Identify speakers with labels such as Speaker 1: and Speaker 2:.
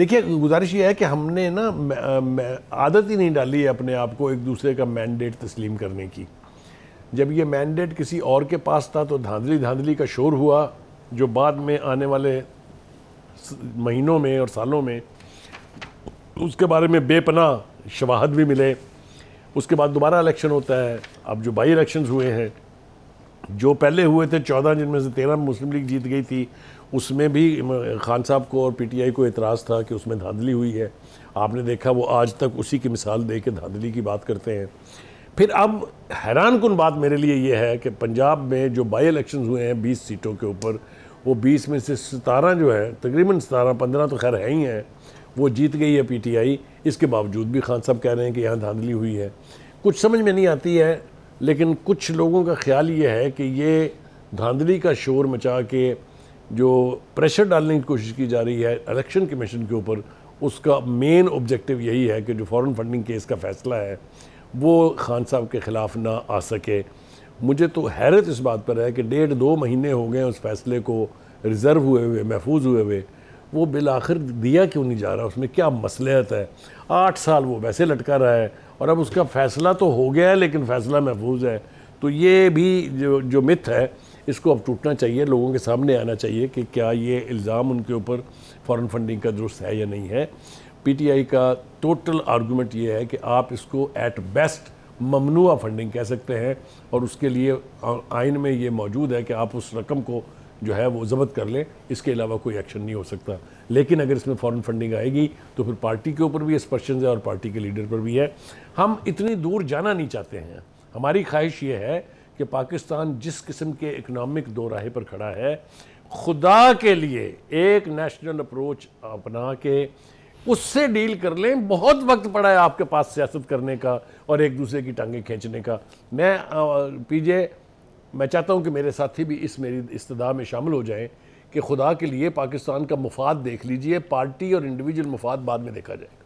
Speaker 1: देखिए गुजारिश ये है कि हमने ना आदत ही नहीं डाली है अपने आप को एक दूसरे का मैंडेट तस्लीम करने की जब ये मैंडेट किसी और के पास था तो धांधली धांधली का शोर हुआ जो बाद में आने वाले महीनों में और सालों में उसके बारे में बेपना शवाहद भी मिले उसके बाद दोबारा इलेक्शन होता है अब जो बाई इलेक्शन हुए हैं जो पहले हुए थे चौदह जिनमें से तेरह मुस्लिम लीग जीत गई थी उसमें भी खान साहब को और पीटीआई को एतराज़ था कि उसमें धांधली हुई है आपने देखा वो आज तक उसी की मिसाल दे के धांधली की बात करते हैं फिर अब हैरान कन बात मेरे लिए ये है कि पंजाब में जो बाई इलेक्शन हुए हैं बीस सीटों के ऊपर वो बीस में से सतारह जो है तकरीबन सतारह पंद्रह तो खैर है ही हैं वो जीत गई है पीटीआई इसके बावजूद भी खान साहब कह रहे हैं कि यहाँ धांधली हुई है कुछ समझ में नहीं आती है लेकिन कुछ लोगों का ख्याल ये है कि ये धांधली का शोर मचा के जो प्रेशर डालने की कोशिश की जा रही है इलेक्शन कमीशन के ऊपर उसका मेन ऑब्जेक्टिव यही है कि जो फॉरेन फंडिंग केस का फ़ैसला है वो खान साहब के ख़िलाफ़ ना आ सके मुझे तो हैरत इस बात पर है कि डेढ़ दो महीने हो गए उस फैसले को रिज़र्व हुए हुए महफूज हुए हुए वो बिल आखिर दिया क्यों नहीं जा रहा उसमें क्या मसलहत है आठ साल वो वैसे लटका रहा है और अब उसका फ़ैसला तो हो गया है लेकिन फ़ैसला महफूज है तो ये भी जो जो मिथ है इसको अब टूटना चाहिए लोगों के सामने आना चाहिए कि क्या ये इल्ज़ाम उनके ऊपर फॉरेन फंडिंग का दुरुस्त है या नहीं है पीटीआई का टोटल आर्गूमेंट ये है कि आप इसको एट बेस्ट ममनुआ फंडिंग कह सकते हैं और उसके लिए आइन में ये मौजूद है कि आप उस रकम को जो है वो ज़बत कर लें इसके अलावा कोई एक्शन नहीं हो सकता लेकिन अगर इसमें फॉरेन फंडिंग आएगी तो फिर पार्टी के ऊपर भी क्वेश्चन है और पार्टी के लीडर पर भी है हम इतनी दूर जाना नहीं चाहते हैं हमारी ख्वाहिश ये है कि पाकिस्तान जिस किस्म के इकनॉमिक दो राहे पर खड़ा है खुदा के लिए एक नेशनल अप्रोच अपना के उससे डील कर लें बहुत वक्त पड़ा है आपके पास सियासत करने का और एक दूसरे की टांगें खींचने का मैं पीजे मैं चाहता हूं कि मेरे साथी भी इस मेरी इस्तदा में शामिल हो जाएं कि खुदा के लिए पाकिस्तान का मुफाद देख लीजिए पार्टी और इंडिविजुअल मुफाद बाद में देखा जाए